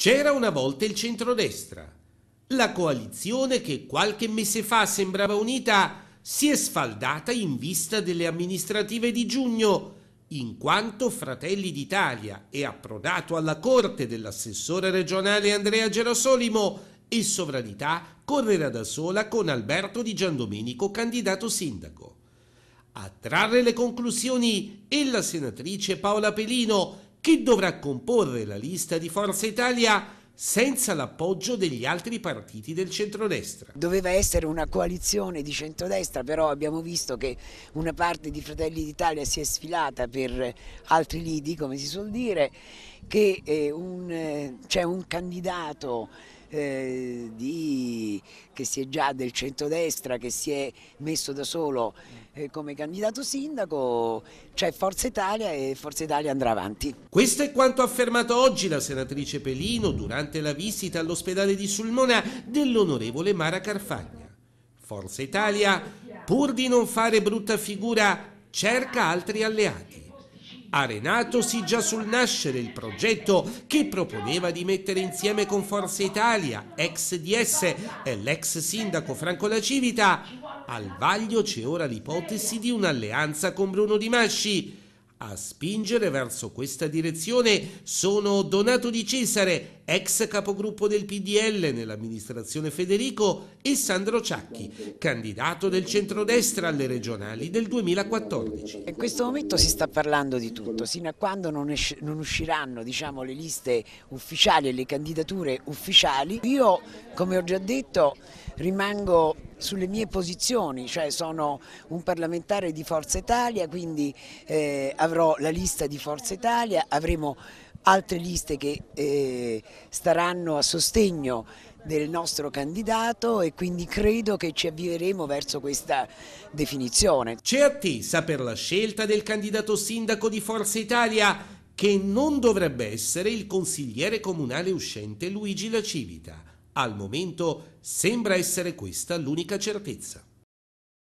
C'era una volta il centrodestra. La coalizione che qualche mese fa sembrava unita si è sfaldata in vista delle amministrative di giugno, in quanto Fratelli d'Italia è approdato alla corte dell'assessore regionale Andrea Gerosolimo e Sovranità correrà da sola con Alberto Di Giandomenico candidato sindaco. A trarre le conclusioni è la senatrice Paola Pelino che dovrà comporre la lista di Forza Italia senza l'appoggio degli altri partiti del centrodestra. Doveva essere una coalizione di centrodestra, però abbiamo visto che una parte di Fratelli d'Italia si è sfilata per altri lidi, come si suol dire, che eh, eh, c'è un, un candidato eh, di che si è già del centrodestra, che si è messo da solo eh, come candidato sindaco, c'è Forza Italia e Forza Italia andrà avanti. Questo è quanto ha affermato oggi la senatrice Pelino durante la visita all'ospedale di Sulmona dell'onorevole Mara Carfagna. Forza Italia, pur di non fare brutta figura, cerca altri alleati arenatosi già sul nascere il progetto che proponeva di mettere insieme con Forza Italia, ex DS e l'ex sindaco Franco La Civita, al vaglio c'è ora l'ipotesi di un'alleanza con Bruno Di Masci a spingere verso questa direzione sono Donato Di Cesare, ex capogruppo del PDL nell'amministrazione Federico, e Sandro Ciacchi, candidato del centrodestra alle regionali del 2014. In questo momento si sta parlando di tutto, sino a quando non, non usciranno diciamo, le liste ufficiali e le candidature ufficiali. Io, come ho già detto, rimango sulle mie posizioni, cioè sono un parlamentare di Forza Italia, quindi eh, avrò la lista di Forza Italia, avremo altre liste che eh, staranno a sostegno del nostro candidato e quindi credo che ci avvieremo verso questa definizione. C'è attesa per la scelta del candidato sindaco di Forza Italia che non dovrebbe essere il consigliere comunale uscente Luigi La Civita. Al momento sembra essere questa l'unica certezza.